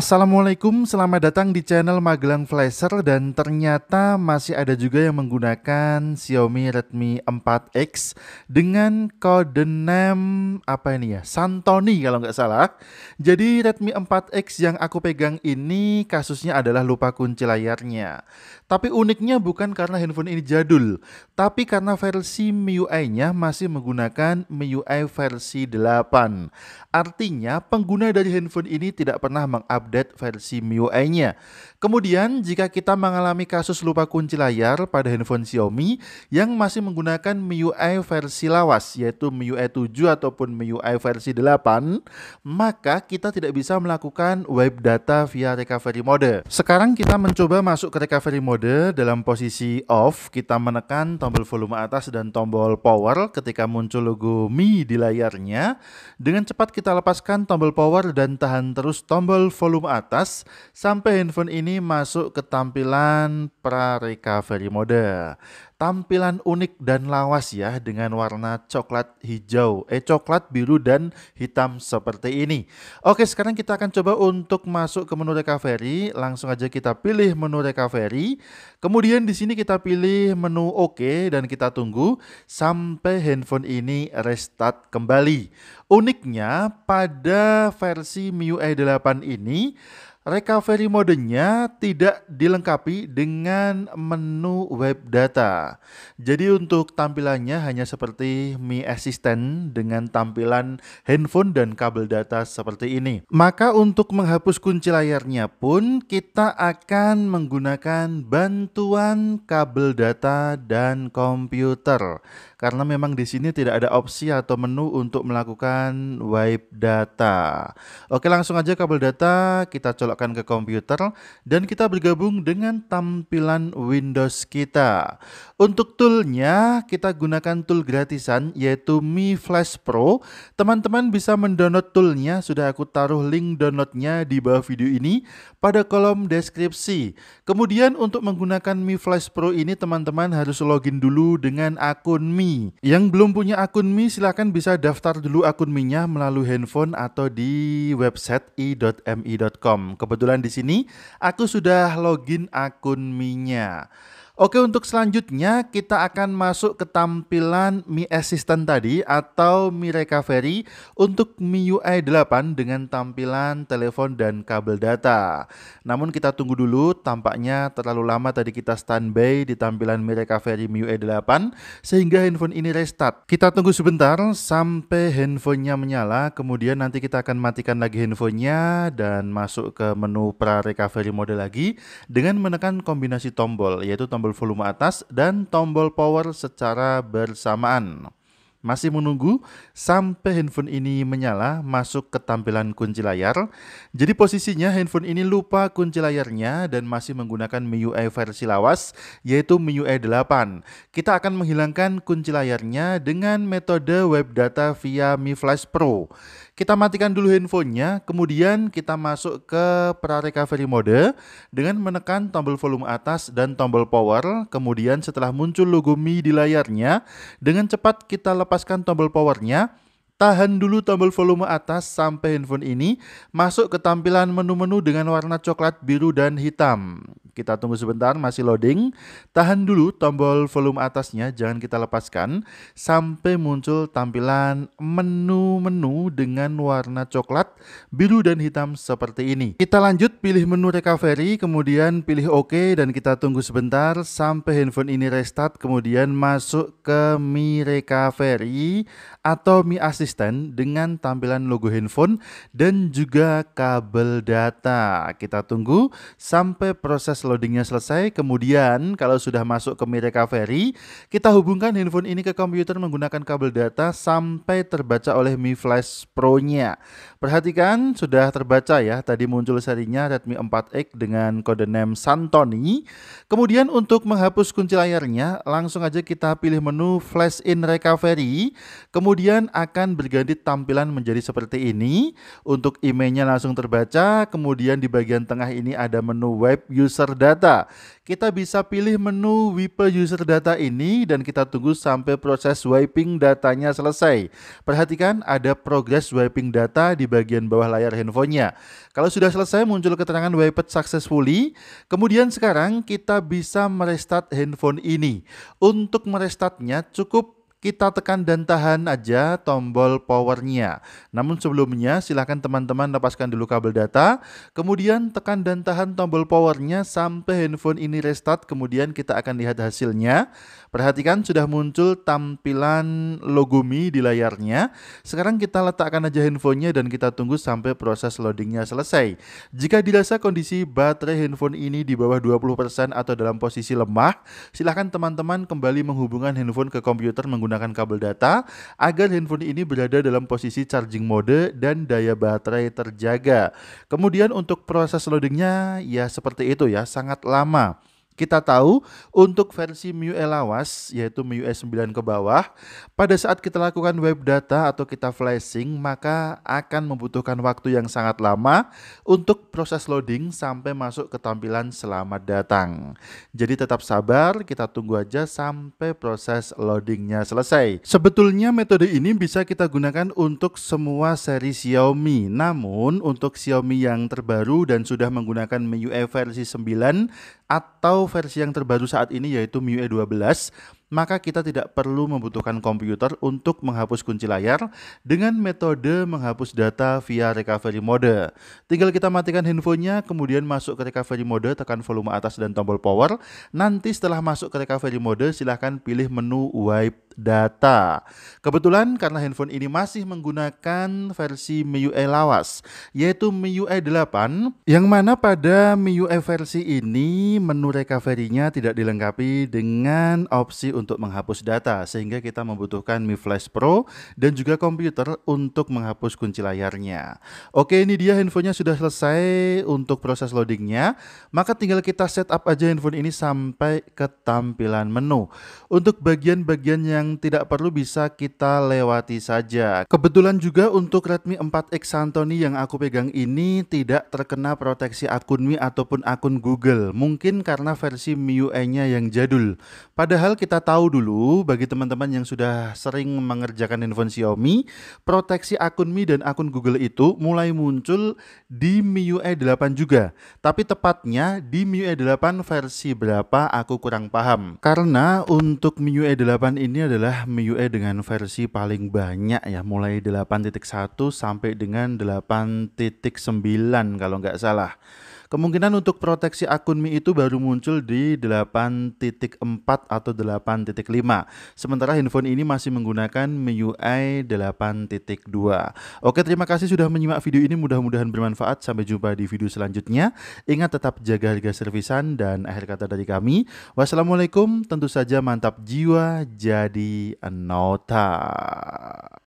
Assalamualaikum, selamat datang di channel Magelang Flasher dan ternyata masih ada juga yang menggunakan Xiaomi Redmi 4X dengan kode name apa ini ya? Santoni kalau nggak salah. Jadi Redmi 4X yang aku pegang ini kasusnya adalah lupa kunci layarnya. Tapi uniknya bukan karena handphone ini jadul, tapi karena versi MIUI-nya masih menggunakan MIUI versi 8. Artinya pengguna dari handphone ini tidak pernah mengupdate update versi MIUI-nya. Kemudian, jika kita mengalami kasus lupa kunci layar pada handphone Xiaomi yang masih menggunakan MIUI versi lawas, yaitu MIUI 7 ataupun MIUI versi 8, maka kita tidak bisa melakukan web data via recovery mode. Sekarang kita mencoba masuk ke recovery mode dalam posisi off, kita menekan tombol volume atas dan tombol power ketika muncul logo Mi di layarnya. Dengan cepat kita lepaskan tombol power dan tahan terus tombol volume volume atas sampai handphone ini masuk ke tampilan pra-recovery mode tampilan unik dan lawas ya dengan warna coklat hijau, eh coklat biru dan hitam seperti ini. Oke, sekarang kita akan coba untuk masuk ke menu recovery. Langsung aja kita pilih menu recovery. Kemudian di sini kita pilih menu oke OK dan kita tunggu sampai handphone ini restart kembali. Uniknya pada versi MIUI 8 ini recovery modenya tidak dilengkapi dengan menu web data. Jadi untuk tampilannya hanya seperti Mi Assistant dengan tampilan handphone dan kabel data seperti ini. Maka untuk menghapus kunci layarnya pun kita akan menggunakan bantuan kabel data dan komputer. Karena memang di sini tidak ada opsi atau menu untuk melakukan wipe data. Oke langsung aja kabel data kita colok masukkan ke komputer dan kita bergabung dengan tampilan Windows kita. Untuk toolnya kita gunakan tool gratisan yaitu Mi Flash Pro. Teman-teman bisa mendownload toolnya, sudah aku taruh link downloadnya di bawah video ini pada kolom deskripsi. Kemudian untuk menggunakan Mi Flash Pro ini teman-teman harus login dulu dengan akun Mi. Yang belum punya akun Mi silahkan bisa daftar dulu akun Mi-nya melalui handphone atau di website i.mi.com. Kebetulan di sini aku sudah login akun Minya. Oke untuk selanjutnya kita akan masuk ke tampilan Mi Assistant tadi atau Mi Recovery untuk MIUI 8 dengan tampilan telepon dan kabel data. Namun kita tunggu dulu tampaknya terlalu lama tadi kita standby di tampilan Mi Recovery MIUI 8 sehingga handphone ini restart. Kita tunggu sebentar sampai handphonenya menyala kemudian nanti kita akan matikan lagi handphonenya dan masuk ke menu pra recovery mode lagi dengan menekan kombinasi tombol yaitu tombol tombol volume atas dan tombol power secara bersamaan. Masih menunggu sampai handphone ini menyala masuk ke tampilan kunci layar. Jadi posisinya handphone ini lupa kunci layarnya dan masih menggunakan MIUI versi lawas yaitu MIUI 8. Kita akan menghilangkan kunci layarnya dengan metode web data via Mi Flash Pro. Kita matikan dulu handphonenya, kemudian kita masuk ke pra-recovery mode dengan menekan tombol volume atas dan tombol power. Kemudian setelah muncul logo Mi di layarnya, dengan cepat kita lepaskan tombol powernya Tahan dulu tombol volume atas sampai handphone ini masuk ke tampilan menu-menu dengan warna coklat, biru, dan hitam. Kita tunggu sebentar, masih loading. Tahan dulu tombol volume atasnya, jangan kita lepaskan. Sampai muncul tampilan menu-menu dengan warna coklat, biru, dan hitam seperti ini. Kita lanjut pilih menu recovery, kemudian pilih OK, dan kita tunggu sebentar sampai handphone ini restart, kemudian masuk ke Mi Recovery atau Mi Assist konsisten dengan tampilan logo handphone dan juga kabel data. Kita tunggu sampai proses loadingnya selesai. Kemudian kalau sudah masuk ke mi recovery, kita hubungkan handphone ini ke komputer menggunakan kabel data sampai terbaca oleh Mi Flash Pro-nya. Perhatikan sudah terbaca ya. Tadi muncul serinya Redmi 4X dengan kode name Santoni. Kemudian untuk menghapus kunci layarnya, langsung aja kita pilih menu Flash in Recovery. Kemudian akan berganti tampilan menjadi seperti ini. Untuk emailnya langsung terbaca, kemudian di bagian tengah ini ada menu web user data. Kita bisa pilih menu wipe user data ini dan kita tunggu sampai proses wiping datanya selesai. Perhatikan ada progress wiping data di bagian bawah layar handphonenya. Kalau sudah selesai muncul keterangan wiped successfully. Kemudian sekarang kita bisa merestart handphone ini. Untuk merestartnya cukup kita tekan dan tahan aja tombol powernya. Namun sebelumnya silahkan teman-teman lepaskan dulu kabel data, kemudian tekan dan tahan tombol powernya sampai handphone ini restart, kemudian kita akan lihat hasilnya. Perhatikan sudah muncul tampilan Mi di layarnya. Sekarang kita letakkan aja handphonenya dan kita tunggu sampai proses loadingnya selesai. Jika dirasa kondisi baterai handphone ini di bawah 20% atau dalam posisi lemah, silahkan teman-teman kembali menghubungkan handphone ke komputer menggunakan menggunakan kabel data agar handphone ini berada dalam posisi charging mode dan daya baterai terjaga. Kemudian untuk proses loadingnya ya seperti itu ya, sangat lama. Kita tahu untuk versi MIUI lawas yaitu MIUI 9 ke bawah, pada saat kita lakukan web data atau kita flashing maka akan membutuhkan waktu yang sangat lama untuk proses loading sampai masuk ke tampilan selamat datang. Jadi tetap sabar, kita tunggu aja sampai proses loadingnya selesai. Sebetulnya metode ini bisa kita gunakan untuk semua seri Xiaomi. Namun untuk Xiaomi yang terbaru dan sudah menggunakan MIUI versi 9 atau versi yang terbaru saat ini yaitu MIUI 12 e maka kita tidak perlu membutuhkan komputer untuk menghapus kunci layar dengan metode menghapus data via recovery mode. Tinggal kita matikan handphonenya, kemudian masuk ke recovery mode, tekan volume atas dan tombol power. Nanti setelah masuk ke recovery mode, silahkan pilih menu wipe data. Kebetulan karena handphone ini masih menggunakan versi MIUI e lawas, yaitu MIUI 8, e yang mana pada MIUI e versi ini menu recovery-nya tidak dilengkapi dengan opsi untuk menghapus data sehingga kita membutuhkan Mi Flash Pro dan juga komputer untuk menghapus kunci layarnya. Oke ini dia handphonenya sudah selesai untuk proses loadingnya maka tinggal kita setup aja handphone ini sampai ke tampilan menu. Untuk bagian-bagian yang tidak perlu bisa kita lewati saja. Kebetulan juga untuk Redmi 4X Santoni yang aku pegang ini tidak terkena proteksi akun Mi ataupun akun Google mungkin karena versi MIUI-nya yang jadul. Padahal kita tahu tahu dulu bagi teman-teman yang sudah sering mengerjakan handphone Xiaomi, proteksi akun Mi dan akun Google itu mulai muncul di MIUI 8 e juga. Tapi tepatnya di MIUI 8 e versi berapa aku kurang paham. Karena untuk MIUI 8 e ini adalah MIUI dengan versi paling banyak ya, mulai 8.1 sampai dengan 8.9 kalau nggak salah. Kemungkinan untuk proteksi akun Mi itu baru muncul di 8.4 atau 8.5. Sementara handphone ini masih menggunakan MIUI 8.2. Oke, terima kasih sudah menyimak video ini. Mudah-mudahan bermanfaat. Sampai jumpa di video selanjutnya. Ingat tetap jaga harga servisan dan akhir kata dari kami. Wassalamualaikum. Tentu saja mantap jiwa jadi nota.